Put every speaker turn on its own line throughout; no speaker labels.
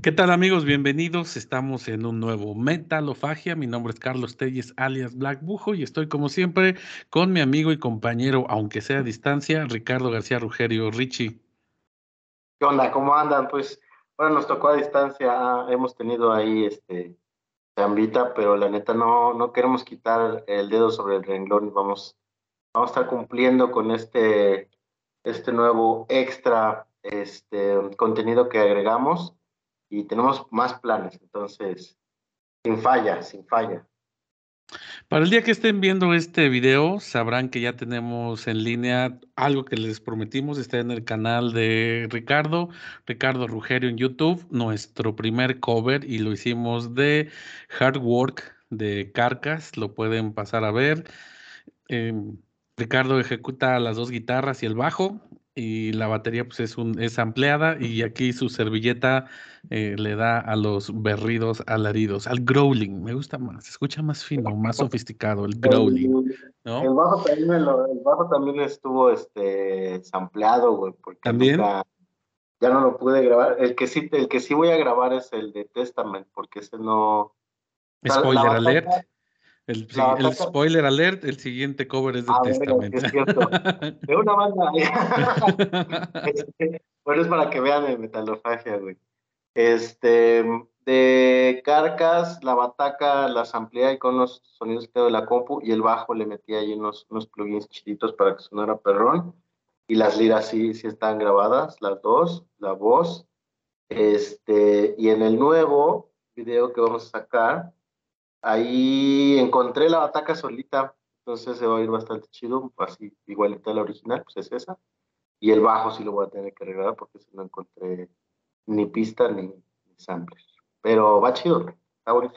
¿Qué tal amigos? Bienvenidos. Estamos en un nuevo Metalofagia.
Mi nombre es Carlos Telles, alias Black Bujo, y estoy como siempre con mi amigo y compañero, aunque sea a distancia, Ricardo García Rugerio. Richie.
¿Qué onda? ¿Cómo andan? Pues bueno, nos tocó a distancia. Ah, hemos tenido ahí este chambita, pero la neta no, no queremos quitar el dedo sobre el renglón. Vamos, vamos a estar cumpliendo con este, este nuevo extra este, contenido que agregamos y tenemos más planes. Entonces, sin falla, sin falla.
Para el día que estén viendo este video, sabrán que ya tenemos en línea algo que les prometimos, está en el canal de Ricardo, Ricardo Rugerio en YouTube, nuestro primer cover y lo hicimos de Hard Work de Carcas, lo pueden pasar a ver. Em, Ricardo ejecuta las dos guitarras y el bajo, y la batería pues es, un, es ampliada y aquí su servilleta eh, le da a los berridos alaridos, al growling, me gusta más, se escucha más fino, más sofisticado, el growling.
El, bajo también, estuvo este, ampliado güey, porque ya no lo pude grabar. El que, sí, el que sí voy a grabar es el de Testament, porque ese no... Spoiler alert.
El, spoiler alert, el siguiente cover es de Testamento. Ah, es
cierto. De una banda. Este, bueno, es para que vean el metalofagia, güey. Este, de Carcas, la bataca las amplía y con los sonidos que de la compu y el bajo le metía ahí unos, unos plugins chiquitos para que sonara perrón. Y las liras sí, sí están grabadas, las dos, la voz. Este, y en el nuevo video que vamos a sacar, Ahí encontré la bataca solita, entonces se va a ir bastante chido, así igualita la original, pues es esa. Y el bajo sí lo voy a tener que arreglar porque no encontré ni pista ni, samples, Pero va chido, está bonito.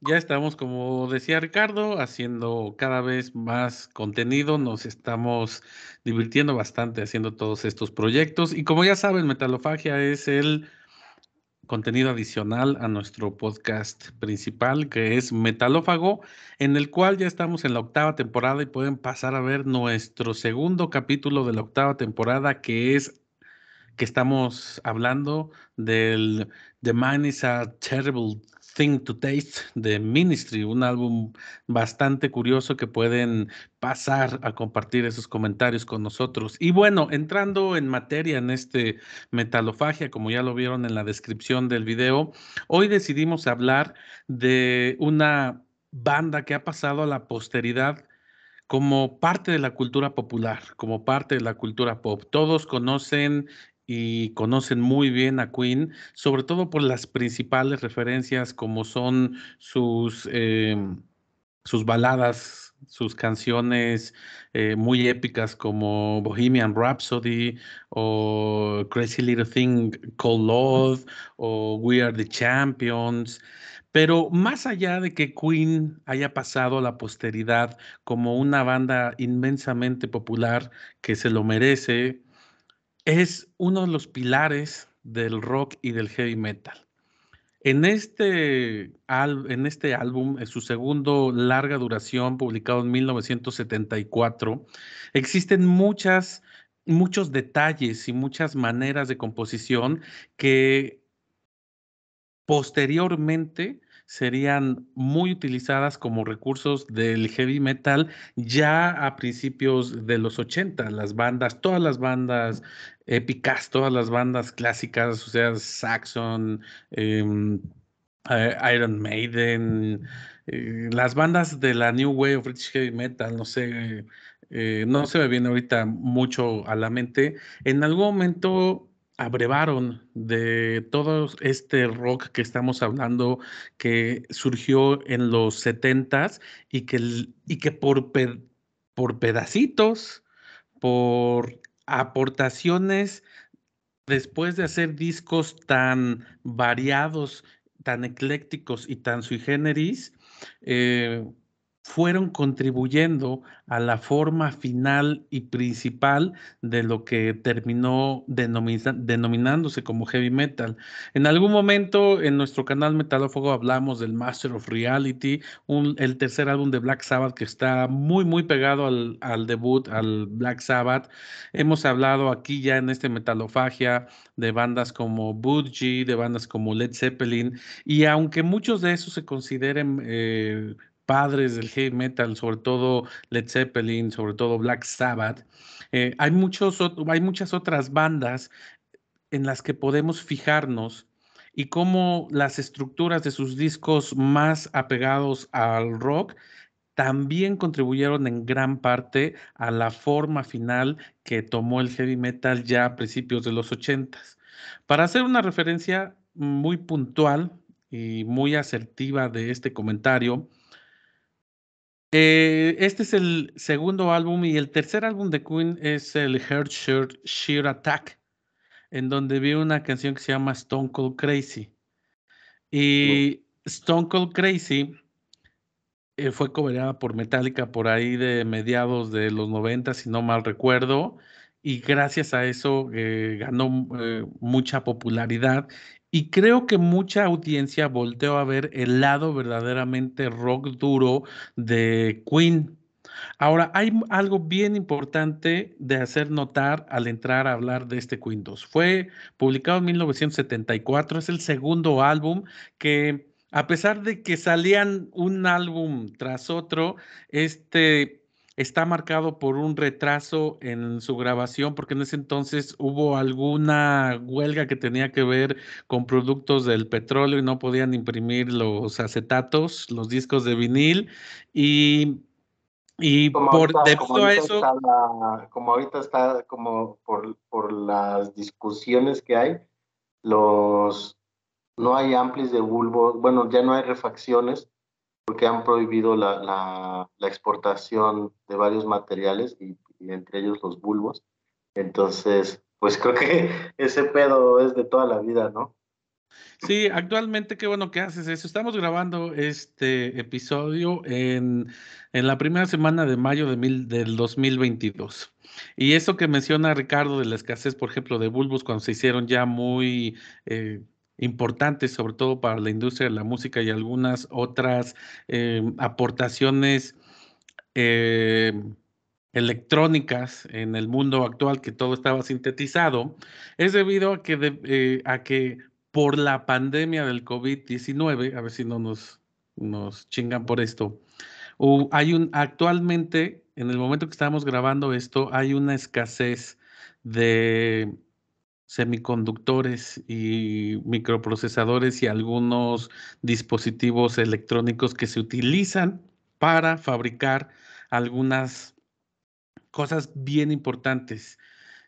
Ya estamos, como decía Ricardo, haciendo cada vez más contenido, nos estamos divirtiendo bastante haciendo todos estos proyectos y como ya saben, Metalofagia es el contenido adicional a nuestro podcast principal, que es Metalófago, en el cual ya estamos en la octava temporada y pueden pasar a ver nuestro segundo capítulo de la octava temporada, que es que estamos hablando del The Man is a Terrible Thing to Taste de Ministry, un álbum bastante curioso que pueden pasar a compartir esos comentarios con nosotros. Y bueno, entrando en materia en este metalofagia, como ya lo vieron en la descripción del video, hoy decidimos hablar de una banda que ha pasado a la posteridad como parte de la cultura popular, como parte de la cultura pop. Todos conocen y conocen muy bien a Queen, sobre todo por las principales referencias como son sus, em, sus baladas, sus canciones eh, muy épicas como Bohemian Rhapsody o Crazy Little Thing Called Love o We Are the Champions. Pero más allá de que Queen haya pasado a la posteridad como una banda inmensamente popular que se lo merece, es uno de los pilares del rock y del heavy metal. En este, este álbum, en su segundo larga duración, publicado en 1974, existen muchos detalles y muchas maneras de composición que posteriormente serían muy utilizadas como recursos del heavy metal ya a principios de los 80. Las bandas, todas las bandas épicas, todas las bandas clásicas, o sea, Saxon, em, eh, Iron Maiden, eh, las bandas de la New Wave of British Heavy Metal, no sé, eh, no se me viene ahorita mucho a la mente. En algún momento abrevaron de todo este rock que estamos hablando que surgió en los 70 y que, y que por, por pedacitos, por aportaciones, después de hacer discos tan variados, tan eclécticos y tan sui generis, eh, fueron contribuyendo a la forma final y principal de lo que terminó denominándose como heavy metal. En algún momento en nuestro canal Metalófago hablamos del Master of Reality, el tercer álbum de Black Sabbath que está muy, muy pegado al, debut, al Black Sabbath. Hemos hablado aquí ya en este Metalofagia de bandas como Budgie, de bandas como Led Zeppelin, y aunque muchos de esos se consideren... Eh, padres del heavy metal, sobre todo Led Zeppelin, sobre todo Black Sabbath, eh, hay, muchos, hay muchas otras bandas en las que podemos fijarnos y cómo las estructuras de sus discos más apegados al rock también contribuyeron en gran parte a la forma final que tomó el heavy metal ya a principios de los ochentas Para hacer una referencia muy puntual y muy asertiva de este comentario, eh, este es el segundo álbum y el tercer álbum de Queen es el Heart Sheer Attack, en donde vi una canción que se llama Stone Cold Crazy. Y Stone Cold Crazy eh, fue coberada por Metallica por ahí de mediados de los 90, si no mal recuerdo y gracias a eso eh, ganó mucha popularidad y creo que mucha audiencia volteó a ver el lado verdaderamente rock duro de Queen. Ahora, hay algo bien importante de hacer notar al entrar a hablar de este Queen 2. Fue publicado en 1974, es el segundo álbum que, a pesar de que salían un álbum tras otro, este está marcado por un retraso en su grabación, porque en ese entonces hubo alguna huelga que tenía que ver con productos del petróleo y no podían imprimir los acetatos, los discos de vinil, y, por debido a eso...
como ahorita está, como por, las discusiones que hay, los... No hay amplis de bulbo, bueno, ya no hay refacciones, porque han prohibido la, la, exportación de varios materiales y, entre ellos los bulbos. Entonces, pues creo que ese pedo es de toda la vida, ¿no?
Sí, actualmente qué bueno que haces eso. Estamos grabando este episodio en, en la primera semana de mayo de mil, del 2022. Y eso que menciona Ricardo de la escasez, por ejemplo, de bulbos cuando se hicieron ya muy... Eh, importantes, sobre todo para la industria de la música y algunas otras eh, aportaciones eh, electrónicas en el mundo actual, que todo estaba sintetizado, es debido a que, eh, a que por la pandemia del COVID-19, a ver si no nos, nos chingan por esto, hay un, actualmente, en el momento que estamos grabando esto, hay una escasez de semiconductores y microprocesadores y algunos dispositivos electrónicos que se utilizan para fabricar algunas cosas bien importantes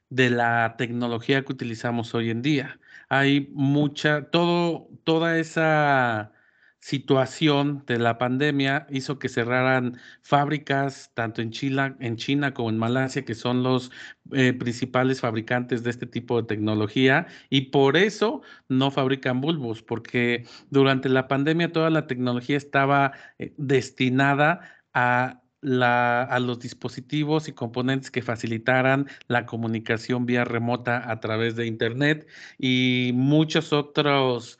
de la tecnología que utilizamos hoy en día. Hay mucha, todo, toda esa situación de la pandemia hizo que cerraran fábricas tanto en China, en China como en Malasia, que son los eh, principales fabricantes de este tipo de tecnología, y por eso no fabrican bulbos, porque durante la pandemia toda la tecnología estaba eh, destinada a la, a los dispositivos y componentes que facilitaran la comunicación vía remota a través de Internet y muchos otros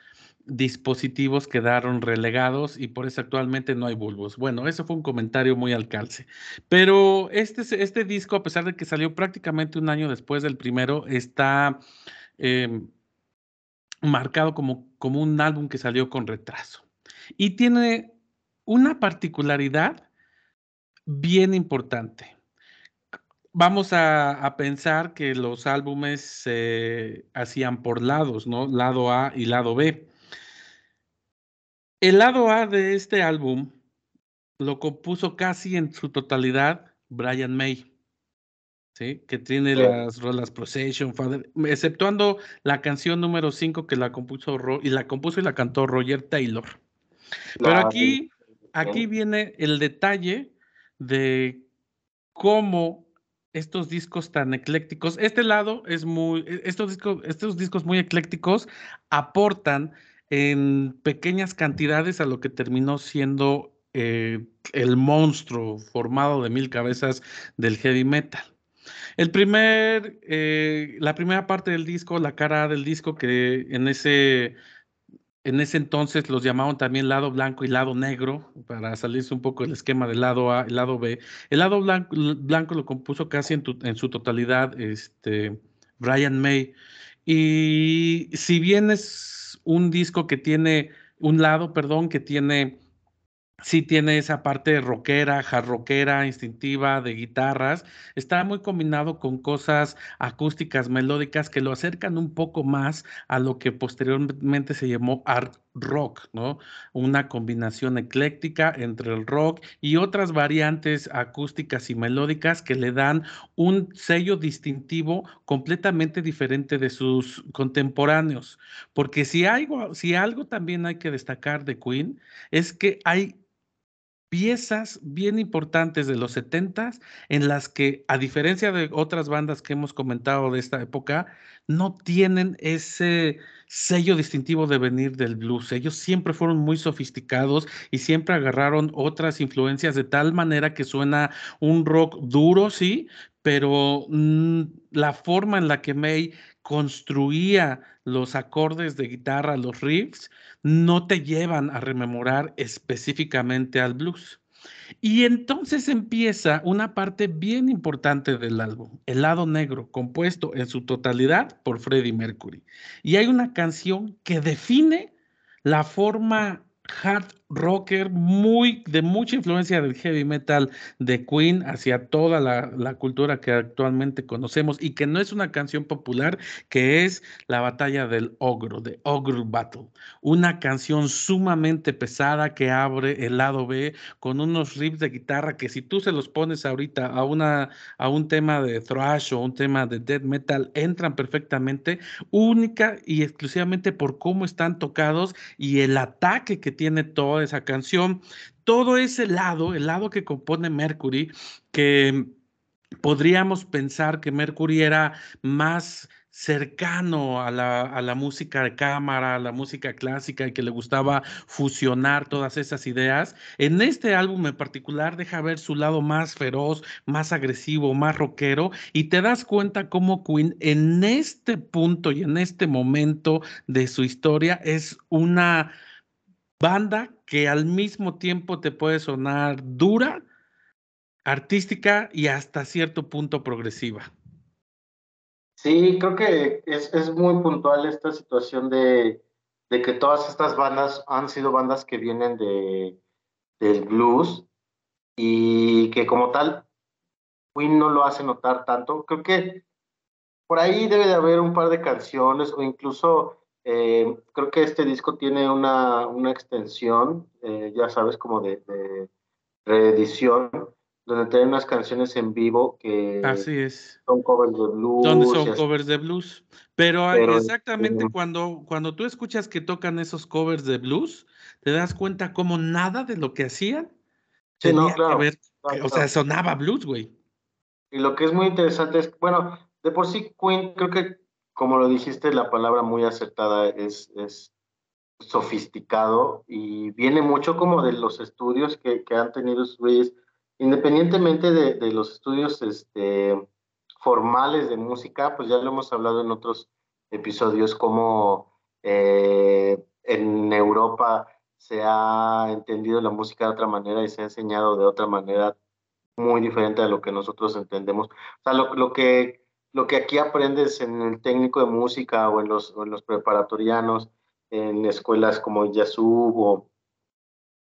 dispositivos quedaron relegados y por eso actualmente no hay bulbos. Bueno, eso fue un comentario muy al Pero este, este disco, a pesar de que salió prácticamente un año después del primero, está em, marcado como, como un álbum que salió con retraso. Y tiene una particularidad bien importante vamos a, pensar que los álbumes se hacían por lados, ¿no? Lado A y lado B. El lado A de este álbum lo compuso casi en su totalidad Brian May, ¿sí? que tiene las rolas Procession, Father, exceptuando la canción número 5 que la compuso y la compuso y la cantó Roger Taylor.
Pero aquí,
aquí viene el detalle de cómo estos discos tan eclécticos, este lado es muy, e, estos discos, estos discos muy eclécticos aportan en pequeñas cantidades a lo que terminó siendo eh, el monstruo formado de mil cabezas del heavy metal. El primer, eh, la primera parte del disco, la cara del disco, que en ese, en ese entonces los llamaban también lado blanco y lado negro, para salirse un poco del esquema del lado A y lado B. El lado blanco, lo compuso casi en, en su totalidad este, Brian May. Y si bien es un disco que tiene, un lado, perdón, que tiene, sí tiene esa parte rockera, jarroquera, instintiva de guitarras. Está muy combinado con cosas acústicas, melódicas, que lo acercan un poco más a lo que posteriormente se llamó art rock, ¿no? Una combinación ecléctica entre el rock y otras variantes acústicas y melódicas que le dan un sello distintivo completamente diferente de sus contemporáneos. Porque si algo, si algo también hay que destacar de Queen es que hay piezas bien importantes de los setentas en las que, a diferencia de otras bandas que hemos comentado de esta época, no tienen ese sello distintivo de venir del blues. Ellos siempre fueron muy sofisticados y siempre agarraron otras influencias de tal manera que suena un rock duro, sí, pero mm, la forma en la que May construía los acordes de guitarra, los riffs, no te llevan a rememorar específicamente al blues. Y entonces empieza una parte bien importante del álbum, El lado negro, compuesto en su totalidad por Freddie Mercury. Y hay una canción que define la forma hard rocker muy de mucha influencia del heavy metal de Queen hacia toda la, cultura que actualmente conocemos y que no es una canción popular que es la batalla del ogro de Ogro Battle una canción sumamente pesada que abre el lado B con unos riffs de guitarra que si tú se los pones ahorita a una a un tema de thrash o un tema de death metal entran perfectamente única y exclusivamente por cómo están tocados y el ataque que tiene todo de esa canción. Todo ese lado, el lado que compone Mercury, que podríamos pensar que Mercury era más cercano a la, a la, música de cámara, a la música clásica y que le gustaba fusionar todas esas ideas. En este álbum en particular deja ver su lado más feroz, más agresivo, más rockero y te das cuenta cómo Queen en este punto y en este momento de su historia es una Banda que al mismo tiempo te puede sonar dura, artística y hasta cierto punto progresiva.
Sí, creo que es, muy puntual esta situación de, de, que todas estas bandas han sido bandas que vienen de, del blues y que como tal Queen no lo hace notar tanto. Creo que por ahí debe de haber un par de canciones o incluso eh, creo que este disco tiene una, una extensión, eh, ya sabes, como de, reedición, donde tienen unas canciones en vivo que son covers de blues. Donde son covers
de blues. Pero, ah, exactamente cuando, cuando tú escuchas que tocan esos covers de blues, te das cuenta como nada de lo que hacían tenía que ver, o sea, sonaba blues, güey.
Y lo que es muy interesante es, bueno, de por sí Queen creo que como lo dijiste, la palabra muy acertada es, es sofisticado y viene mucho como de los estudios que, que han tenido Luis, independientemente de, de, los estudios este, formales de música, pues ya lo hemos hablado en otros episodios, como eh, en Europa se ha entendido la música de otra manera y se ha enseñado de otra manera muy diferente a lo que nosotros entendemos. O sea, lo, lo que lo que aquí aprendes en el técnico de música o en los, los preparatorianos, en escuelas como Yasub o,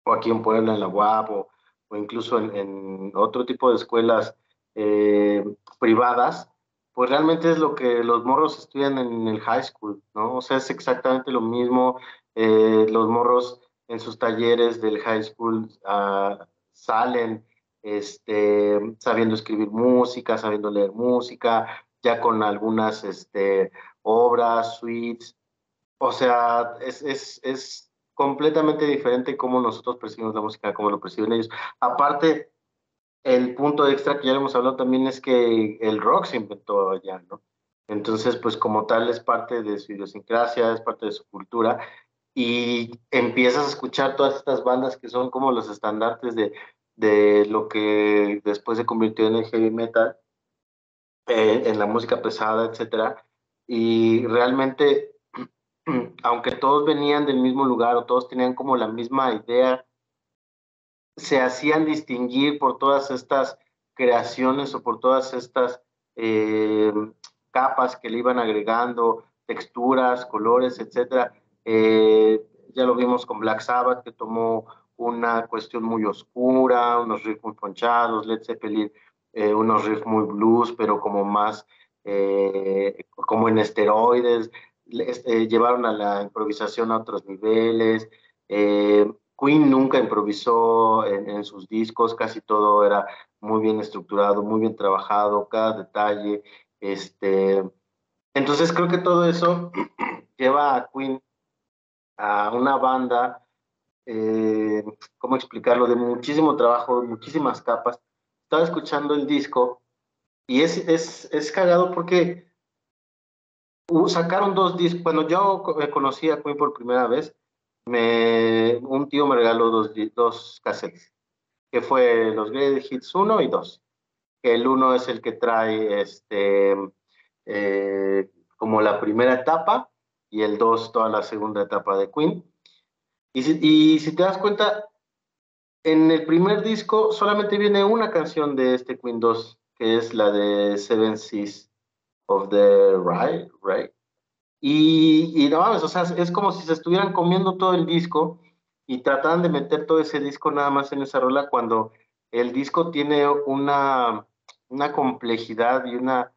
aquí en Puebla, en la UAP o, incluso en, otro tipo de escuelas eh, privadas, pues realmente es lo que los morros estudian en el high school, ¿no? O sea, es exactamente lo mismo. Eh, los morros en sus talleres del high school ah, salen este, sabiendo escribir música, sabiendo leer música, ya con algunas este, obras, suites. O sea, es, es, es completamente diferente cómo nosotros percibimos la música, cómo lo perciben ellos. Aparte, el punto extra que ya hemos hablado también es que el rock se inventó allá, ¿no? Entonces, pues como tal es parte de su idiosincrasia, es parte de su cultura, y empiezas a escuchar todas estas bandas que son como los estandartes de, de lo que después se convirtió en el heavy metal, eh, en la música pesada, etcétera. Y realmente, aunque todos venían del mismo lugar o todos tenían como la misma idea, se hacían distinguir por todas estas creaciones o por todas estas eh, capas que le iban agregando, texturas, colores, etcétera. Eh, ya lo vimos con Black Sabbath, que tomó una cuestión muy oscura, unos ritmos ponchados, Led Zeppelin, eh, unos riffs muy blues, pero como más, eh, como en esteroides, eh, llevaron a la improvisación a otros niveles. Queen nunca improvisó en, sus discos, casi todo era muy bien estructurado, muy bien trabajado, cada detalle. Este, entonces creo que todo eso lleva a Queen a una banda, ¿cómo explicarlo? De muchísimo trabajo, muchísimas capas, estaba escuchando el disco y es, es, es cagado porque sacaron dos discos. Cuando yo conocí a Queen por primera vez, me, un tío me regaló dos, dos cassettes, que fue los Great Hits 1 y 2. El 1 es el que trae este, eh, como la primera etapa y el 2 toda la segunda etapa de Queen. Y si, y si te das cuenta, en el primer disco solamente viene una canción de este Queen 2, que es la de Seven Seas of the Right, right. Y, no o sea, es como si se estuvieran comiendo todo el disco y trataran de meter todo ese disco nada más en esa rola cuando el disco tiene una, una complejidad y una,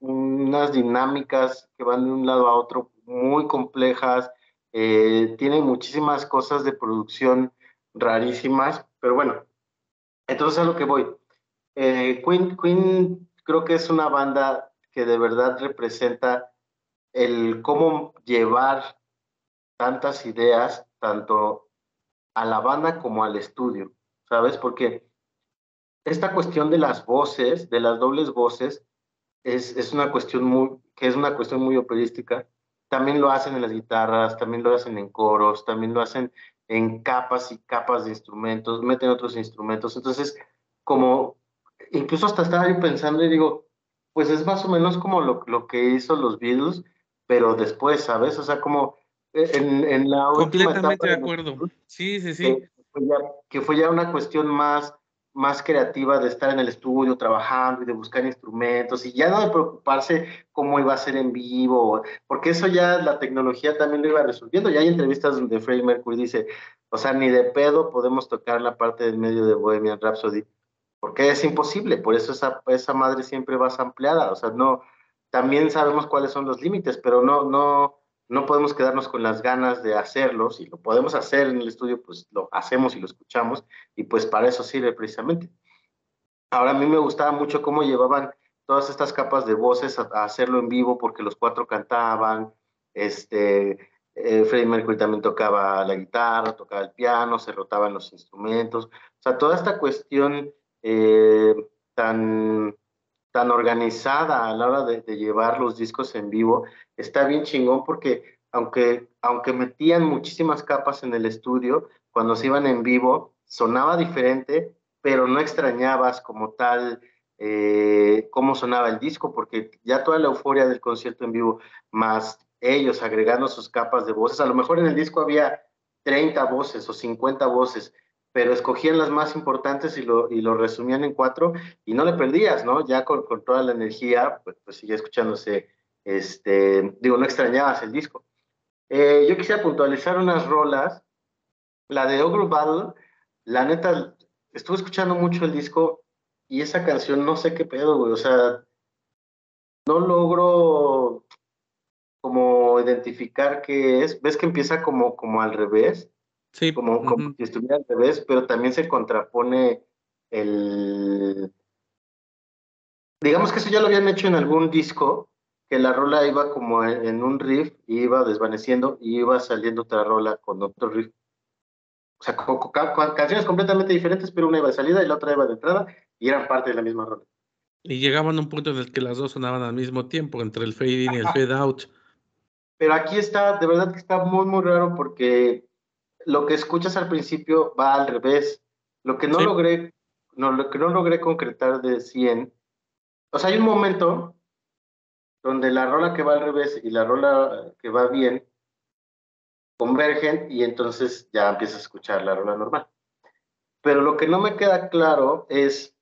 unas dinámicas que van de un lado a otro muy complejas, eh, tiene muchísimas cosas de producción rarísimas, pero bueno, entonces a lo que voy. Eh, Queen, Queen creo que es una banda que de verdad representa el cómo llevar tantas ideas, tanto a la banda como al estudio, ¿sabes? Porque esta cuestión de las voces, de las dobles voces, es, es una cuestión muy, que es una cuestión muy operística. También lo hacen en las guitarras, también lo hacen en coros, también lo hacen en capas y capas de instrumentos, meten otros instrumentos. Entonces, como incluso hasta estaba yo pensando y digo, pues es más o menos como lo, lo que hizo los Beatles, pero después, ¿sabes? O sea, como eh, en, la última Completamente de,
acuerdo. sí, sí, sí.
que fue ya una cuestión más más creativa de estar en el estudio trabajando y de buscar instrumentos y ya no de preocuparse cómo iba a ser en vivo, porque eso ya la tecnología también lo iba resolviendo. Ya hay entrevistas donde Freddie Mercury dice, o sea, ni de pedo podemos tocar la parte del medio de Bohemian Rhapsody, porque es imposible, por eso esa, esa madre siempre va ampliada, o sea, no, también sabemos cuáles son los límites, pero no, no, no podemos quedarnos con las ganas de hacerlo, si lo podemos hacer en el estudio, pues lo hacemos y lo escuchamos, y pues para eso sirve precisamente. Ahora a mí me gustaba mucho cómo llevaban todas estas capas de voces a, hacerlo en vivo, porque los cuatro cantaban, este, eh, Freddie Mercury también tocaba la guitarra, tocaba el piano, se rotaban los instrumentos, o sea, toda esta cuestión eh, tan tan organizada a la hora de, llevar los discos en vivo, está bien chingón porque aunque, aunque metían muchísimas capas en el estudio, cuando se iban en vivo sonaba diferente, pero no extrañabas como tal eh, cómo sonaba el disco, porque ya toda la euforia del concierto en vivo, más ellos agregando sus capas de voces, a lo mejor en el disco había 30 voces o 50 voces, pero escogían las más importantes y lo, y lo resumían en cuatro y no le perdías, ¿no? Ya con, con toda la energía, pues, pues sigue escuchándose, este, digo, no extrañabas el disco. Eh, yo quisiera puntualizar unas rolas. La de Ogre Battle, la neta, estuve escuchando mucho el disco y esa canción no sé qué pedo, güey, o sea, no logro como identificar qué es. ¿Ves que empieza como, como al revés? Sí. Como, si estuviera al revés, pero también se contrapone el... Digamos que eso ya lo habían hecho en algún disco, que la rola iba como e, en un riff, y iba desvaneciendo y iba saliendo otra rola con otro riff. O sea, con, canciones completamente diferentes, pero una iba de salida y la otra iba de entrada y eran parte de la misma rola.
Y llegaban a un punto en el que las dos sonaban al mismo tiempo, entre el fade in y el fade out.
Pero aquí está, de verdad que está muy, muy raro porque lo que escuchas al principio va al revés. Lo que no logré, lo que no logré concretar de 100. O sea, hay un momento donde la rola que va al revés y la rola que va bien convergen y entonces ya empiezas a escuchar la rola normal. Pero lo que no me queda claro es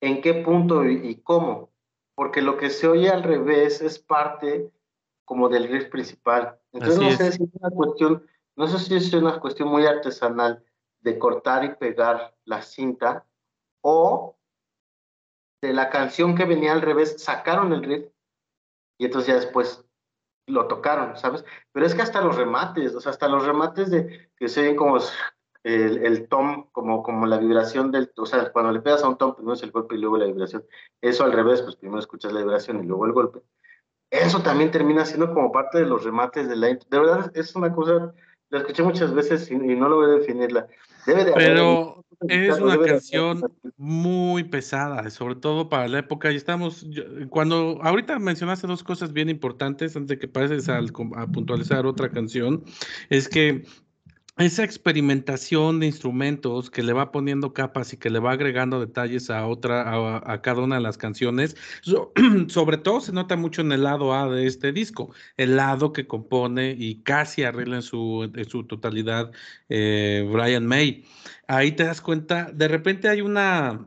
en qué punto y cómo, porque lo que se oye al revés es parte como del riff principal. Entonces no sé si es una cuestión, no sé si es una cuestión muy artesanal de cortar y pegar la cinta o de la canción que venía al revés, sacaron el riff y entonces ya después lo tocaron, ¿sabes? Pero es que hasta los remates, o sea, hasta los remates de que se ven como el, el, tom, como, como la vibración del, o sea, cuando le pegas a un tom, primero es el golpe y luego la vibración. Eso al revés, pues primero escuchas la vibración y luego el golpe eso también termina siendo como parte de los remates de la... De verdad, es una cosa, la escuché muchas veces y, no lo voy a definirla. Debe Pero es una canción
muy pesada, sobre todo para la época. Y estamos, cuando ahorita mencionaste dos cosas bien importantes, antes de que pases a puntualizar otra canción, es que esa experimentación de instrumentos que le va poniendo capas y que le va agregando detalles a otra, a, cada una de las canciones, sobre todo se nota mucho en el lado A de este disco, el lado que compone y casi arregla en su, su totalidad eh, Brian May. Ahí te das cuenta, de repente hay una,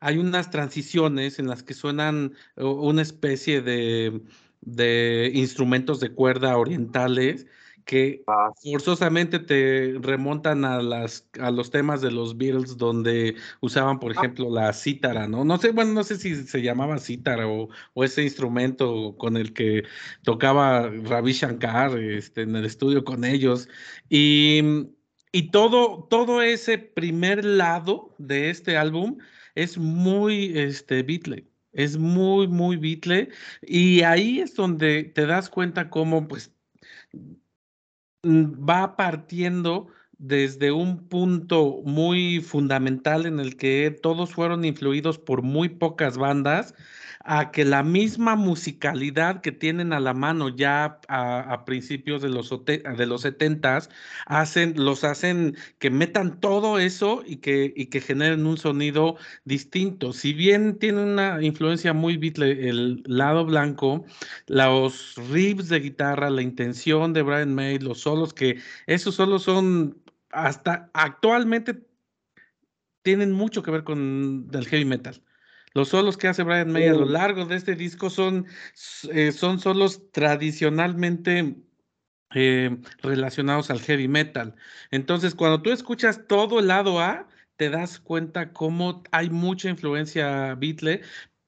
hay unas transiciones en las que suenan eh, una especie de, de instrumentos de cuerda orientales que ah, forzosamente te remontan a las a los temas de los Beatles donde usaban por ah. ejemplo la cítara, ¿no? No sé, bueno, no sé si se llamaba cítara o, ese instrumento con el que tocaba Ravi Shankar este, en el estudio con ellos y, todo todo ese primer lado de este álbum es muy este Beatle. Es muy, muy Beatle. Y ahí es donde te das cuenta cómo, pues, Mm, va partiendo desde un punto muy fundamental en el que todos fueron influidos por muy pocas bandas a que la misma musicalidad que tienen a la mano ya a, principios de los, de los 70 hacen, los hacen que metan todo eso y que, y que generen un sonido distinto. Si bien tiene una influencia muy Beatle el lado blanco, los riffs de guitarra, la intención de Brian May, los solos, que esos solos son hasta actualmente tienen mucho que ver con el heavy metal. Los solos que hace Brian May a lo largo de este disco son, eh, son solos tradicionalmente eh, relacionados al heavy metal. Entonces, cuando tú escuchas todo el lado A, te das cuenta cómo hay mucha influencia Beatle,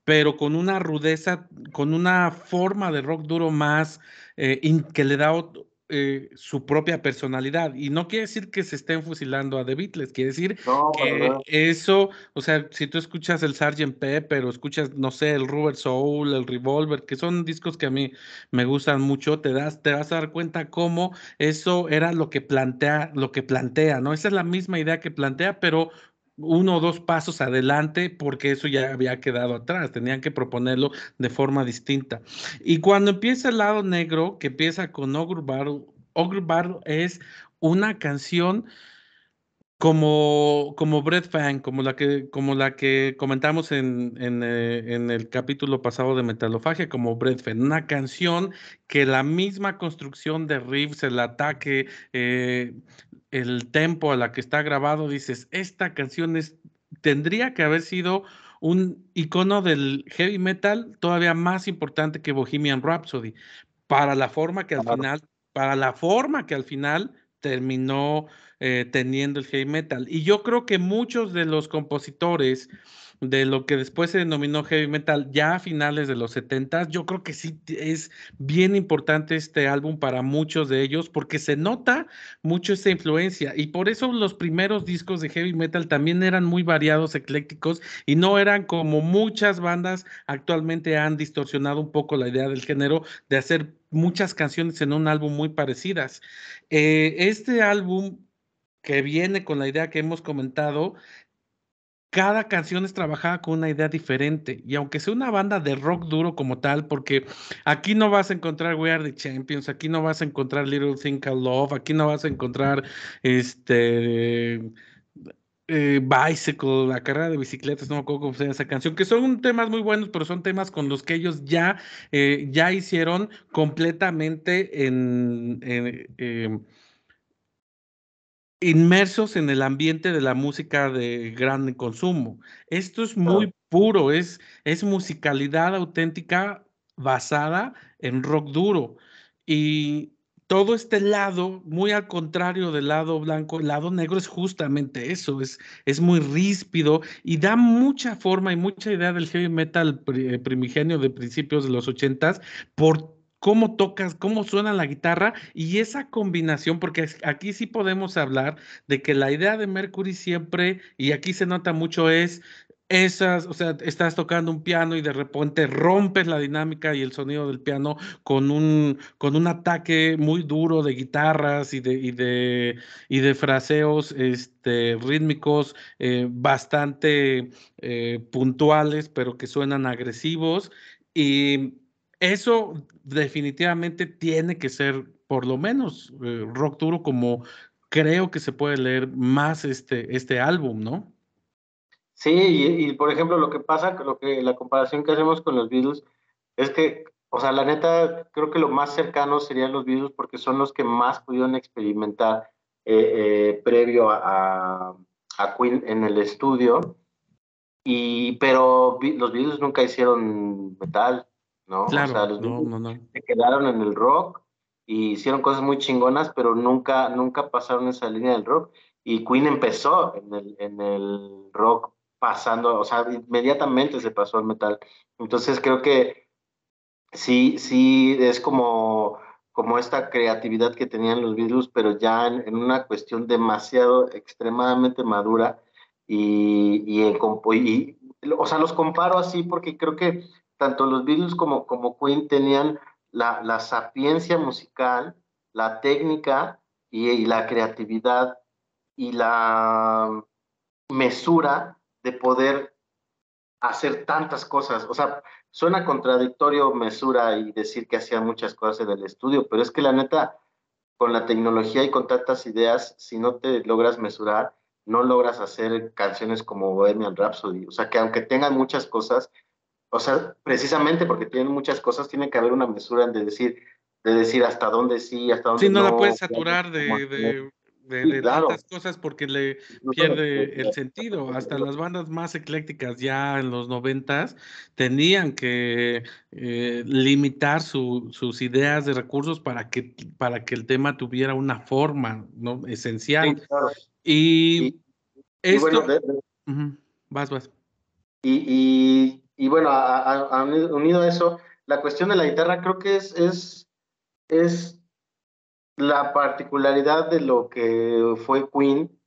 pero con una rudeza, con una forma de rock duro más eh, que le da otro eh, su propia personalidad. Y no quiere decir que se estén fusilando a The Beatles, quiere decir que eso, o sea, si tú escuchas el Sgt. Pepper o escuchas, no sé, el Rubber Soul, el Revolver, que son discos que a mí me gustan mucho, te das, te vas a dar cuenta cómo eso era lo que plantea, lo que plantea, ¿no? Esa es la misma idea que plantea, pero uno o dos pasos adelante porque eso ya había quedado atrás, tenían que proponerlo de forma distinta. Y cuando empieza el lado negro, que empieza con Ogre Battle, Ogre Battle es una canción como, como Brett Fan, como la que, como la que comentamos en, en, eh, el capítulo pasado de Metalofagia, como Brett Fan, una canción que la misma construcción de riffs, el ataque, eh, el tempo a la que está grabado, dices, esta canción tendría que haber sido un icono del heavy metal todavía más importante que Bohemian Rhapsody, para la forma que al final, para la forma que al final terminó eh, teniendo el heavy metal. Y yo creo que muchos de los compositores de lo que después se denominó heavy metal ya a finales de los 70. Yo creo que sí es bien importante este álbum para muchos de ellos porque se nota mucho esta influencia y por eso los primeros discos de heavy metal también eran muy variados, eclécticos y no eran como muchas bandas actualmente han distorsionado un poco la idea del género de hacer muchas canciones en un álbum muy parecidas. Eh, este álbum que viene con la idea que hemos comentado, cada canción es trabajada con una idea diferente. Y aunque sea una banda de rock duro como tal, porque aquí no vas a encontrar We Are the Champions, aquí no vas a encontrar Little Think I Love, aquí no vas a encontrar este. Eh, Bicycle, la carrera de bicicletas, no me acuerdo cómo se llama esa canción, que son temas muy buenos, pero son temas con los que ellos ya, eh, ya hicieron completamente en, eh, inmersos en el ambiente de la música de gran consumo. Esto es muy puro, es, es musicalidad auténtica basada en rock duro. Y todo este lado, muy al contrario del lado blanco, el lado negro es justamente eso, es, es muy ríspido y da mucha forma y mucha idea del heavy metal eh, primigenio de principios de los ochentas por cómo tocas, cómo suena la guitarra y esa combinación, porque aquí sí podemos hablar de que la idea de Mercury siempre, y aquí se nota mucho, es esas, o sea, estás tocando un piano y de repente rompes la dinámica y el sonido del piano con un, con un ataque muy duro de guitarras y de, y de, y de fraseos este, rítmicos eh, bastante eh, puntuales, pero que suenan agresivos. Y eso definitivamente tiene que ser, por lo menos, eh, rock duro como creo que se puede leer más este, este álbum, ¿no?
Sí, y, por ejemplo, lo que pasa, lo que, la comparación que hacemos con los Beatles es que, o sea, la neta, creo que lo más cercano serían los Beatles porque son los que más pudieron experimentar eh, eh, previo a, a, Queen en el estudio. Y, pero los Beatles nunca hicieron metal, ¿no? o sea, los se quedaron en el rock y hicieron cosas muy chingonas, pero nunca, nunca pasaron esa línea del rock. Y Queen empezó en el, en el rock pasando, o sea, inmediatamente se pasó al metal. Entonces creo que sí, sí es como, como esta creatividad que tenían los Beatles, pero ya en, una cuestión demasiado, extremadamente madura. Y, en, y, o sea, los comparo así porque creo que tanto los Beatles como, como Queen tenían la, sapiencia musical, la técnica y, la creatividad y la mesura de poder hacer tantas cosas. O sea, suena contradictorio mesura y decir que hacían muchas cosas en el estudio, pero es que la neta, con la tecnología y con tantas ideas, si no te logras mesurar, no logras hacer canciones como Bohemian Rhapsody. O sea, que aunque tengan muchas cosas, o sea, precisamente porque tienen muchas cosas, tiene que haber una mesura de decir, de decir hasta dónde sí, hasta dónde no. Sí, no la puedes saturar de, de, tantas
cosas porque le pierde el sentido. Hasta las bandas más eclécticas ya en los noventas tenían que eh, limitar su, sus ideas de recursos para que, para que el tema tuviera una forma ¿no? esencial. Y, esto... Vas, vas.
Y, y y bueno, unido a eso, la cuestión de la guitarra creo que es, es, la particularidad de lo que fue Queen,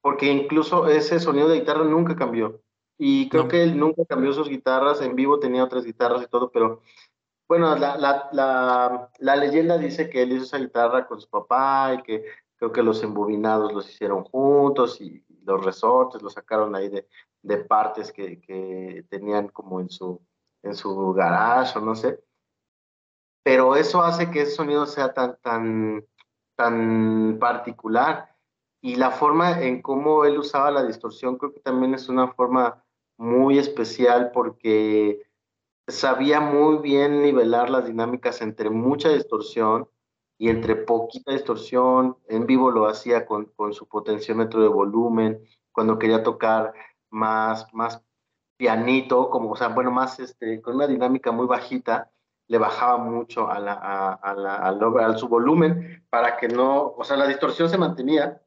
porque incluso ese sonido de guitarra nunca cambió. Y creo que él nunca cambió sus guitarras, en vivo tenía otras guitarras y todo, pero bueno, la, la leyenda dice que él hizo esa guitarra con su papá y que creo que los embobinados los hicieron juntos y los resortes, los sacaron ahí de, partes que, tenían como en su, en su garage o no sé. Pero eso hace que ese sonido sea tan, tan, tan particular. Y la forma en cómo él usaba la distorsión creo que también es una forma muy especial porque sabía muy bien nivelar las dinámicas entre mucha distorsión y entre poquita distorsión, en vivo lo hacía con, su potenciómetro de volumen, cuando quería tocar más, más pianito, como, o sea, bueno, más este, con una dinámica muy bajita, le bajaba mucho a al, su volumen para que no, o sea, la distorsión se mantenía,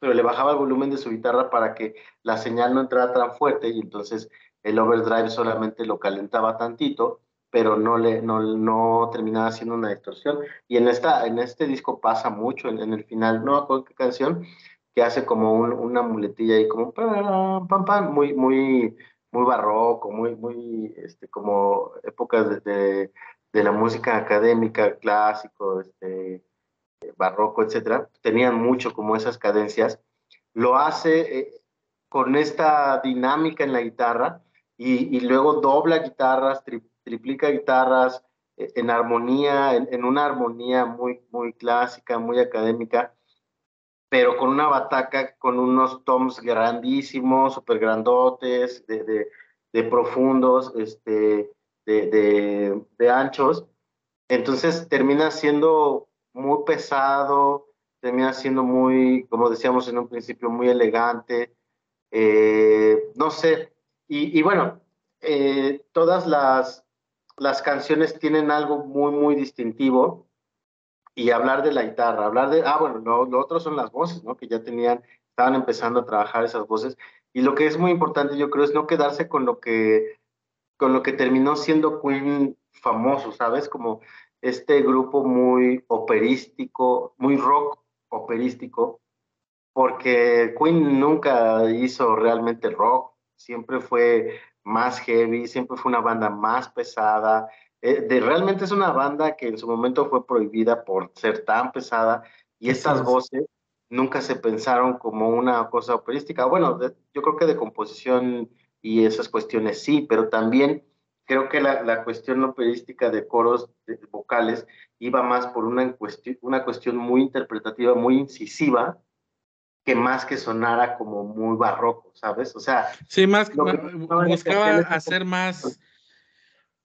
pero le bajaba el volumen de su guitarra para que la señal no entrara tan fuerte y entonces el overdrive solamente lo calentaba tantito pero no, le, no, no terminaba siendo una distorsión. Y en, esta, en este disco pasa mucho, en, el final, no acuerdo qué canción, que hace como una muletilla y como pam, pam, muy, muy, muy barroco, muy, muy, este, como épocas de, de, la música académica, clásico, este, barroco, etcétera, tenían mucho como esas cadencias. Lo hace eh, con esta dinámica en la guitarra y, y luego dobla guitarras, tri, triplica guitarras e, en armonía, en, una armonía muy, muy clásica, muy académica, pero con una bataca, con unos toms grandísimos, súper grandotes, de, profundos, este, de, anchos. Entonces termina siendo muy pesado, termina siendo muy, como decíamos en un principio, muy elegante. Eh, no sé, y, bueno, eh, todas las, las canciones tienen algo muy, muy distintivo. Y hablar de la guitarra, hablar de, ah, bueno, lo, otro son las voces, ¿no? Que ya tenían, estaban empezando a trabajar esas voces. Y lo que es muy importante, yo creo, es no quedarse con lo que, con lo que terminó siendo Queen famoso, ¿sabes? Como este grupo muy operístico, muy rock operístico, porque Queen nunca hizo realmente rock, siempre fue más heavy, siempre fue una banda más pesada. Eh, de, realmente es una banda que en su momento fue prohibida por ser tan pesada y esas voces nunca se pensaron como una cosa operística. Bueno, yo creo que de composición y esas cuestiones sí, pero también creo que la, la cuestión operística de coros vocales iba más por una, una cuestión muy interpretativa, muy incisiva, que más que sonara como muy barroco, ¿sabes? O sea, sí,
más, buscaba hacer más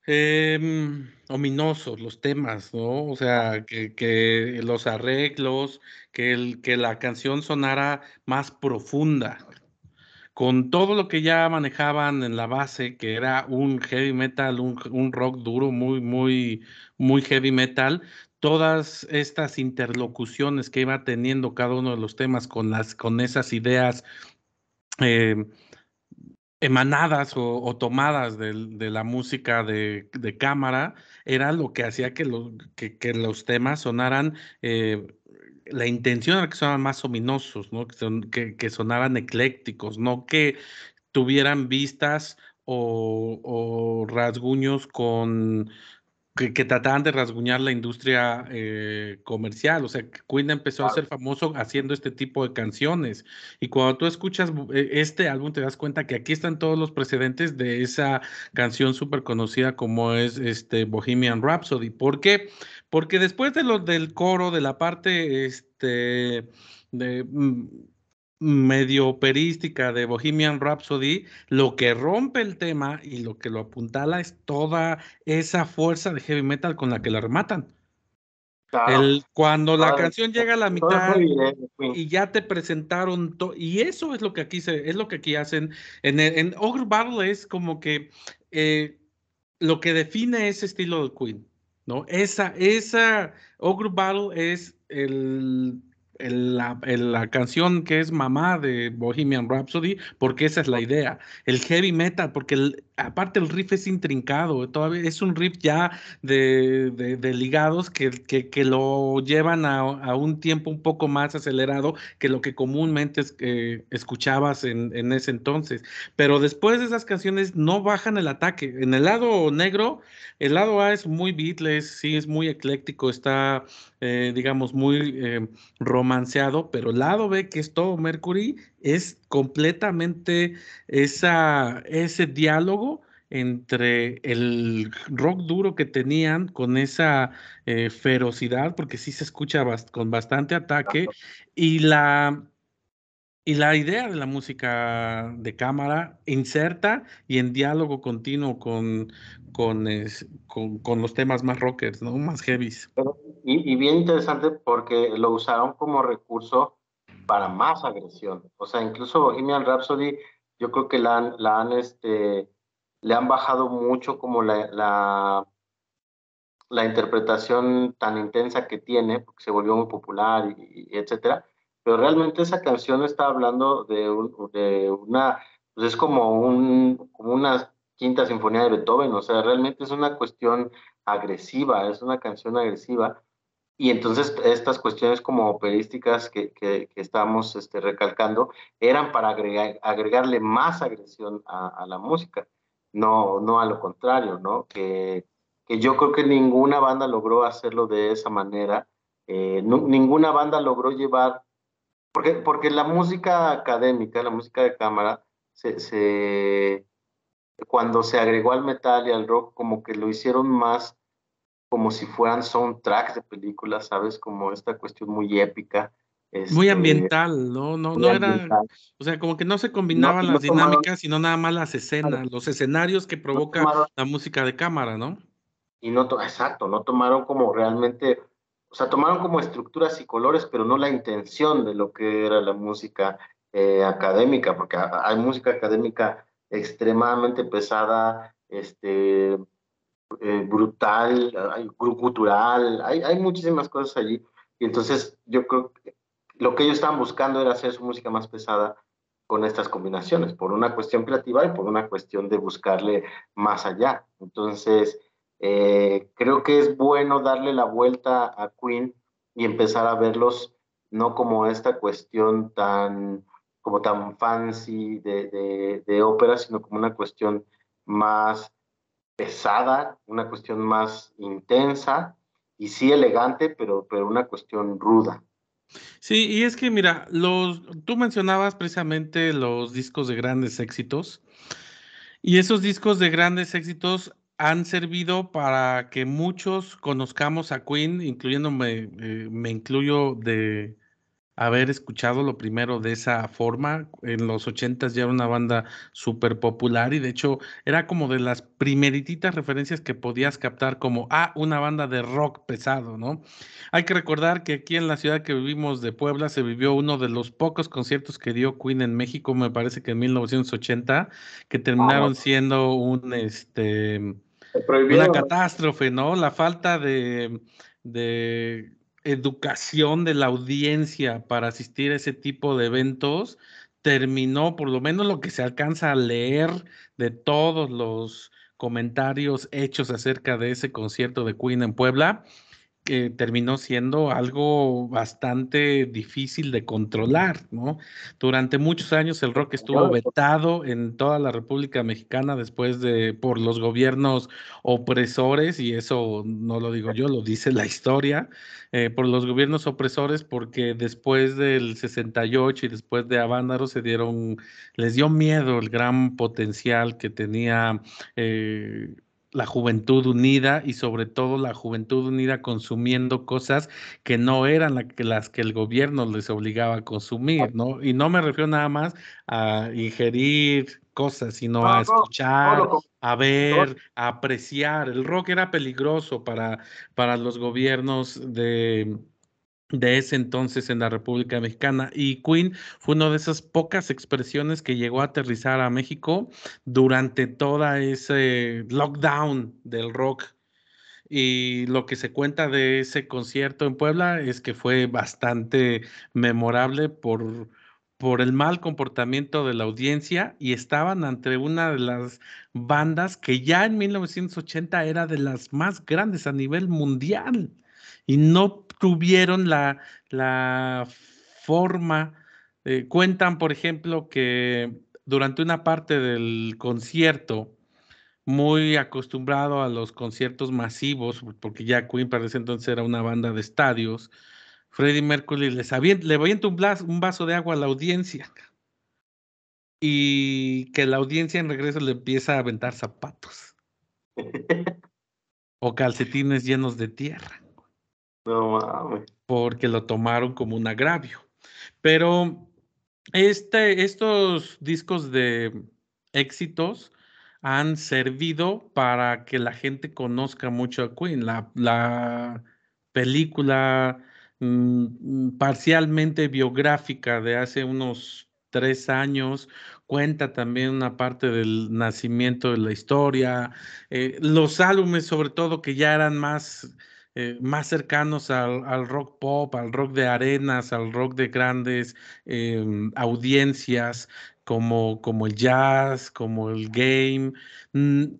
em, ominosos los temas, ¿no? O sea, que, los arreglos, que, la canción sonara más profunda, con todo lo que ya manejaban en la base, que era un heavy metal, un, un rock duro, muy, muy, muy heavy metal, todas estas interlocuciones que iba teniendo cada uno de los temas con, las, con esas ideas em, emanadas o, tomadas de, la música de, cámara, era lo que hacía que, los temas sonaran... Eh, la intención era que sonaran más ominosos, ¿no? que, sonaran eclécticos, no que tuvieran vistas o, rasguños con, que, trataban de rasguñar la industria eh, comercial. O sea, Queen empezó a ser famoso haciendo este tipo de canciones. Y cuando tú escuchas eh, este álbum, te das cuenta que aquí están todos los precedentes de esa canción súper conocida como es este Bohemian Rhapsody. ¿Por qué? Porque después de lo del coro, de la parte este, de, mm, medio operística de Bohemian Rhapsody, lo que rompe el tema y lo que lo apuntala es toda esa fuerza de heavy metal con la que la rematan. el, cuando la canción llega a la mitad y ya te presentaron todo, y eso es lo que aquí se, es lo que aquí hacen. En, Ogre Battle es como que eh, lo que define ese estilo de Queen, ¿no? Esa, esa Ogre Battle es el la, la, canción que es mamá de Bohemian Rhapsody, porque esa es la idea. El heavy metal, porque el, aparte el riff es intrincado, todavía es un riff ya de, ligados que, lo llevan a, un tiempo un poco más acelerado que lo que comúnmente eh, escuchabas en, ese entonces. Pero después de esas canciones no bajan el ataque. En el lado negro, el lado A es muy Beatles, sí, es muy ecléctico, está, eh, digamos, muy eh, romanceado, pero el lado B, que es todo Mercury, es completamente esa, ese diálogo entre el rock duro que tenían con esa eh, ferocidad, porque sí se escucha con bastante ataque, y la, y la idea de la música de cámara inserta y en diálogo continuo con, con, con, los temas más rockers, ¿no? más heavies.
y bien interesante porque lo usaron como recurso para más agresión. O sea, incluso Bohemian Rhapsody, yo creo que la la han este, le han bajado mucho como la, la, interpretación tan intensa que tiene, porque se volvió muy popular, y, etcétera. Pero realmente esa canción está hablando de, de una, pues es como, un, como una quinta sinfonía de Beethoven, o sea, realmente es una cuestión agresiva, es una canción agresiva y entonces estas cuestiones como operísticas que, que, estamos este, recalcando eran para agregarle más agresión a, la música, no, no a lo contrario, ¿no? Que, que, yo creo que ninguna banda logró hacerlo de esa manera, eh, ninguna banda logró llevar, porque, porque la música académica, la música de cámara, cuando se agregó al metal y al rock, como que lo hicieron más como si fueran soundtracks de películas, ¿sabes? Como esta cuestión muy épica. muy este, ambiental,
¿no? No, no era,
o sea, como que no se combinaban las dinámicas,
sino nada más las escenas, los escenarios que provocan la música de cámara, ¿no?
Y no, exacto, no tomaron como realmente, o sea, tomaron como estructuras y colores, pero no la intención de lo que era la música eh, académica, porque hay música académica extremadamente pesada, este, eh, brutal, cultural, hay, muchísimas cosas allí. Y entonces yo creo que lo que ellos estaban buscando era hacer su música más pesada con estas combinaciones, por una cuestión creativa y por una cuestión de buscarle más allá. Entonces, eh, creo que es bueno darle la vuelta a Queen y empezar a verlos no como esta cuestión tan, como tan fancy de ópera, sino como una cuestión más pesada, una cuestión más intensa y sí elegante, pero, pero una cuestión ruda.
Sí, y es que mira, los, tú mencionabas precisamente los discos de grandes éxitos y esos discos de grandes éxitos han servido para que muchos conozcamos a Queen, incluyéndome, eh, me incluyo de, haber escuchado lo primero de esa forma. En los ochentas ya era una banda súper popular y de hecho era como de las primerititas referencias que podías captar como, ah, una banda de rock pesado, ¿no? Hay que recordar que aquí en la ciudad que vivimos de Puebla se vivió uno de los pocos conciertos que dio Queen en México, me parece que en 1980, que terminaron siendo un, este, una catástrofe, ¿no? La falta de educación de la audiencia para asistir a ese tipo de eventos terminó, por lo menos lo que se alcanza a leer de todos los comentarios hechos acerca de ese concierto de Queen en Puebla, que terminó siendo algo bastante difícil de controlar, ¿no? Durante muchos años el rock estuvo vetado en toda la República Mexicana después de por los gobiernos opresores y eso no lo digo yo, lo dice la historia, eh, por los gobiernos opresores porque después del 68 y después de Avándaro se dieron les dio miedo el gran potencial que tenía eh, la juventud unida y sobre todo la juventud unida consumiendo cosas que no eran las que el gobierno les obligaba a consumir, ¿no? Y no me refiero nada más a ingerir cosas, sino a escuchar, a ver, a apreciar. El rock era peligroso para, para los gobiernos de, de ese entonces en la República Mexicana. Y Queen fue una de esas pocas expresiones que llegó a aterrizar a México durante todo ese lockdown del rock. Y lo que se cuenta de ese concierto en Puebla es que fue bastante memorable por, por el mal comportamiento de la audiencia y estaban ante una de las bandas que ya en 1980 era de las más grandes a nivel mundial y no tuvieron la, la forma. Eh, cuentan, por ejemplo, que durante una parte del concierto, muy acostumbrado a los conciertos masivos, porque ya Queen para ese entonces era una banda de estadios, Freddie Mercury les avienta, le avienta un, un vaso de agua a la audiencia y que la audiencia en regreso le empieza a aventar zapatos o calcetines llenos de tierra.
No
Porque lo tomaron como un agravio. Pero este, estos discos de éxitos han servido para que la gente conozca mucho a Queen. La, película mm, mm, parcialmente biográfica de hace unos tres años cuenta también una parte del nacimiento de la historia. Eh, los álbumes, sobre todo, que ya eran más eh, más cercanos al, rock pop, al rock de arenas, al rock de grandes em, audiencias, como, como el jazz, como el game. Mm,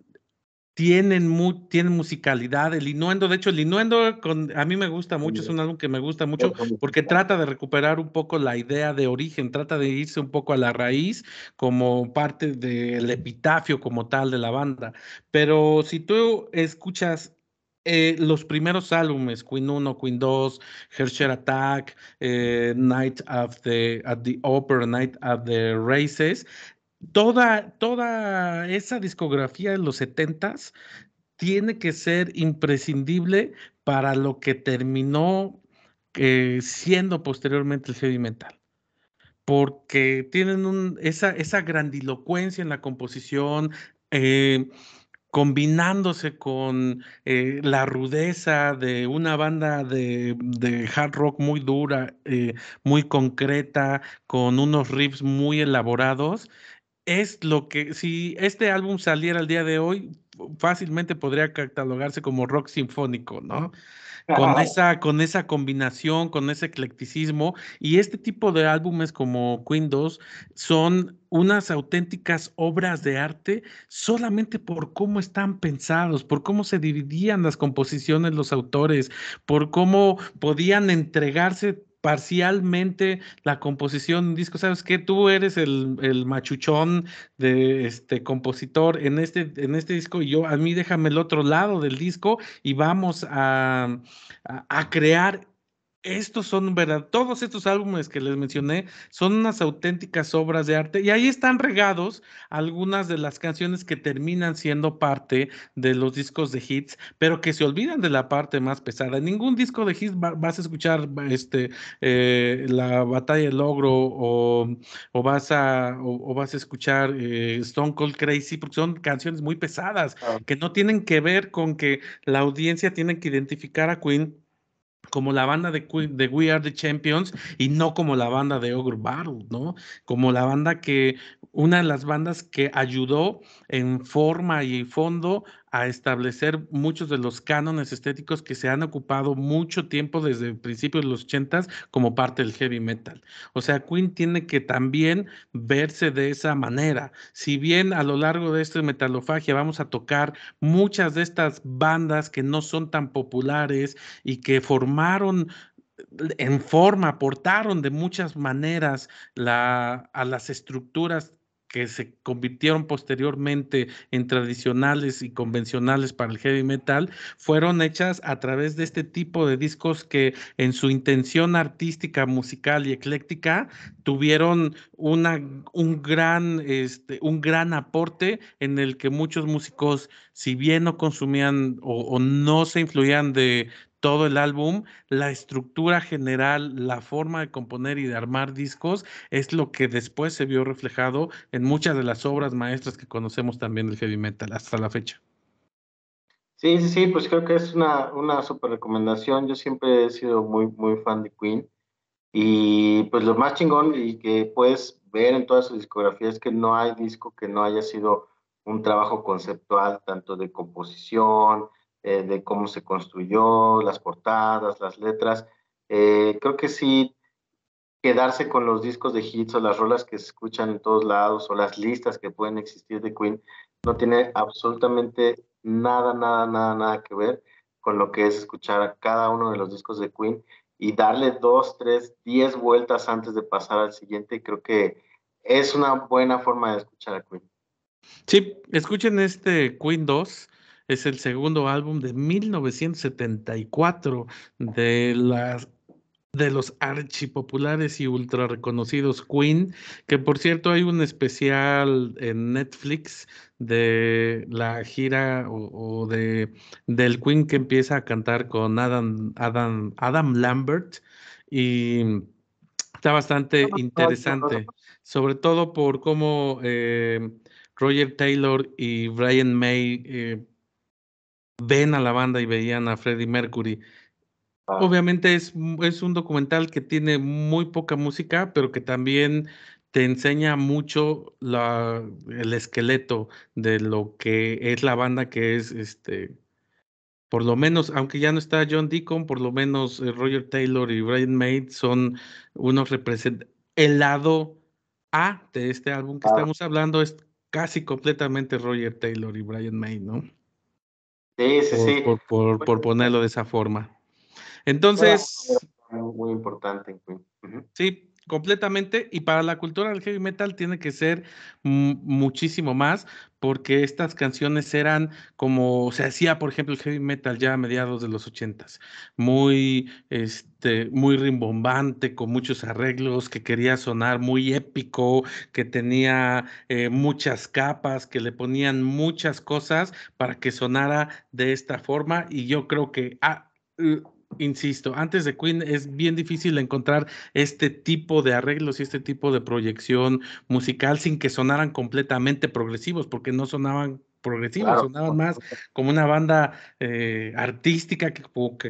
tienen, tienen musicalidad, el Inuendo, de hecho el Inuendo con, a mí me gusta mucho, es un álbum que me gusta mucho porque trata de recuperar un poco la idea de origen, trata de irse un poco a la raíz como parte del epitafio como tal de la banda, pero si tú escuchas eh, los primeros álbumes, Queen 1, Queen 2, Hersher Attack, eh, Night of the, at the Opera, Night at the Races, toda, toda esa discografía de los 70s tiene que ser imprescindible para lo que terminó eh, siendo posteriormente el heavy metal porque tienen esa, grandilocuencia en la composición, combinándose con eh, la rudeza de una banda de, hard rock muy dura, eh, muy concreta, con unos riffs muy elaborados, es lo que, si este álbum saliera el día de hoy, fácilmente podría catalogarse como rock sinfónico, ¿no? Con esa, con esa combinación, con ese eclecticismo. Y este tipo de álbumes como Queen son unas auténticas obras de arte solamente por cómo están pensados, por cómo se dividían las composiciones los autores, por cómo podían entregarse parcialmente la composición un disco. Sabes que tú eres el, machuchón de este compositor en este, en este disco y yo a mí déjame el otro lado del disco y vamos a, a crear estos son, ¿verdad? Todos estos álbumes que les mencioné son unas auténticas obras de arte y ahí están regados algunas de las canciones que terminan siendo parte de los discos de hits, pero que se olvidan de la parte más pesada. En ningún disco de hits vas a escuchar este, eh, la batalla del logro o, vas, a, o, vas a escuchar eh, Stone Cold Crazy, porque son canciones muy pesadas que no tienen que ver con que la audiencia tiene que identificar a Queen como la banda de, We Are the Champions y no como la banda de Ogre Battle, ¿no? Como la banda que, una de las bandas que ayudó en forma y fondo a establecer muchos de los cánones estéticos que se han ocupado mucho tiempo desde principios de los 80 como parte del heavy metal. O sea, Queen tiene que también verse de esa manera. Si bien a lo largo de este metalofagia vamos a tocar muchas de estas bandas que no son tan populares y que formaron en forma, aportaron de muchas maneras a las estructuras que se convirtieron posteriormente en tradicionales y convencionales para el heavy metal, fueron hechas a través de este tipo de discos que en su intención artística, musical y ecléctica tuvieron una, un, gran, este, un gran aporte en el que muchos músicos, si bien no consumían o no se influían de todo el álbum, la estructura general, la forma de componer y de armar discos es lo que después se vio reflejado en muchas de las obras maestras que conocemos también del heavy metal hasta la fecha.
Sí, sí, sí, pues creo que es una, una super recomendación. Yo siempre he sido muy, muy fan de Queen. Y pues lo más chingón y que puedes ver en toda su discografía es que no hay disco que no haya sido un trabajo conceptual, tanto de composición, eh, de cómo se construyó, las portadas, las letras. Eh, creo que sí, quedarse con los discos de hits o las rolas que se escuchan en todos lados o las listas que pueden existir de Queen no tiene absolutamente nada, nada, nada, nada que ver con lo que es escuchar cada uno de los discos de Queen y darle dos, tres, diez vueltas antes de pasar al siguiente. Creo que es una buena forma de escuchar a Queen.
Sí, escuchen este Queen 2 es el segundo álbum de 1974 de las de los archipopulares y ultra reconocidos Queen, que por cierto hay un especial en Netflix de la gira o, de del Queen que empieza a cantar con Adam Adam Adam Lambert y está bastante interesante, sobre todo por cómo eh, Roger Taylor y Brian May eh, ven a la banda y veían a Freddie Mercury. Ah. Obviamente es, mm, es un documental que tiene muy poca música, pero que también te enseña mucho la, el esqueleto de lo que es la banda que es este por lo menos, aunque ya no está John Deacon, por lo menos eh, Roger Taylor y Brian May son unos representantes. El lado A de este álbum que ah. estamos hablando es casi completamente Roger Taylor y Brian May, ¿no? Sí, sí, por, sí. Por, ponerlo de esa forma. Entonces.
Muy importante.
Sí, completamente. Y para la cultura del heavy metal tiene que ser muchísimo más, porque estas canciones eran como se hacía, por ejemplo, el heavy metal ya a mediados de los ochentas, muy, este, muy rimbombante, con muchos arreglos, que quería sonar muy épico, que tenía eh, muchas capas, que le ponían muchas cosas para que sonara de esta forma. Y yo creo que ah, insisto, antes de Queen es bien difícil encontrar este tipo de arreglos y este tipo de proyección musical sin que sonaran completamente progresivos, porque no sonaban progresivos, sonaban más como una banda eh, artística que,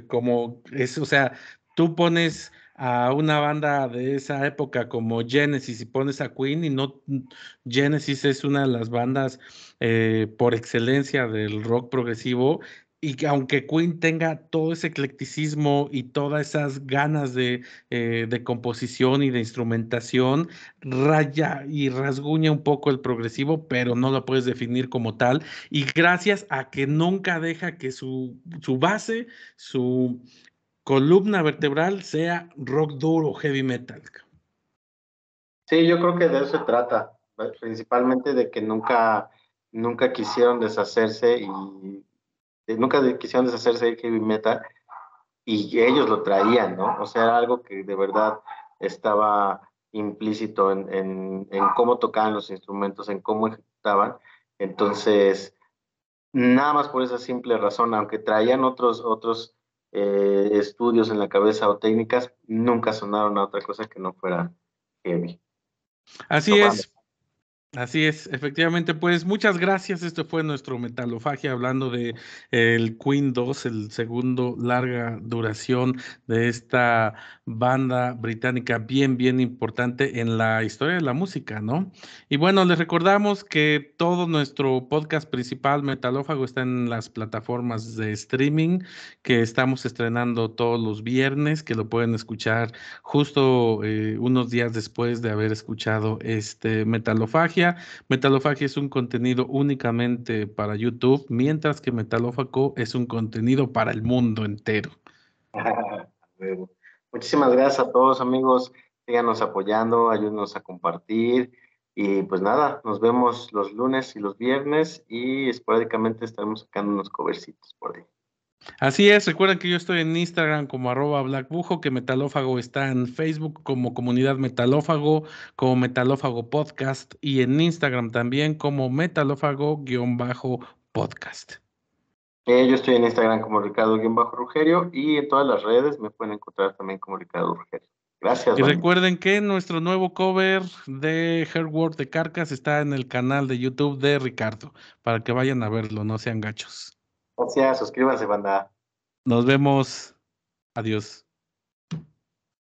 como es, o sea, tú pones a una banda de esa época como Genesis y pones a Queen y no Genesis es una de las bandas eh, por excelencia del rock progresivo y que aunque Queen tenga todo ese eclecticismo y todas esas ganas eh, de, composición y de instrumentación, raya y rasguña un poco el progresivo, pero no lo puedes definir como tal. Y gracias a que nunca deja que su, su base, su columna vertebral sea rock duro, heavy metal.
Sí, yo creo que de eso se trata, principalmente de que nunca, nunca quisieron deshacerse y eh, nunca quisieron deshacerse de heavy metal y ellos lo traían, ¿no? O sea, era algo que de verdad estaba implícito en, cómo tocaban los instrumentos, en cómo ejecutaban. Entonces, nada más por esa simple razón, aunque traían otros, otros eh, estudios en la cabeza o técnicas, nunca sonaron a otra cosa que no fuera heavy. Así es,
Así es, efectivamente, pues muchas gracias. esto fue nuestro Metalofagia hablando de el Queen 2, el segundo larga duración de esta banda británica bien, bien importante en la historia de la música, ¿no? Y bueno, les recordamos que todo nuestro podcast principal, Metalófago, está en las plataformas de streaming que estamos estrenando todos los viernes, que lo pueden escuchar justo eh, unos días después de haber escuchado este Metalofagia. Metalofagia. es un contenido únicamente para YouTube, mientras que Metalofaco es un contenido para el mundo entero.
Muchísimas gracias a todos amigos. Síganos apoyando, ayúdenos a compartir. Y pues nada, nos vemos los lunes y los viernes y esporádicamente estaremos sacando unos covercitos por ahí.
Así es, recuerden que yo estoy en Instagram como arroba blackbujo, que Metalófago está en Facebook como comunidad Metalófago, como Metalófago Podcast y en Instagram también como Metalófago-podcast.
Eh, yo estoy en Instagram como Ricardo-Rugerio y en todas las redes me pueden encontrar también como Ricardo Rugerio. Gracias. Y
recuerden que nuestro nuevo cover de World de Carcas está en el canal de YouTube de Ricardo, para que vayan a verlo, no sean gachos.
Gracias, suscríbanse, banda. Nos vemos. Adiós.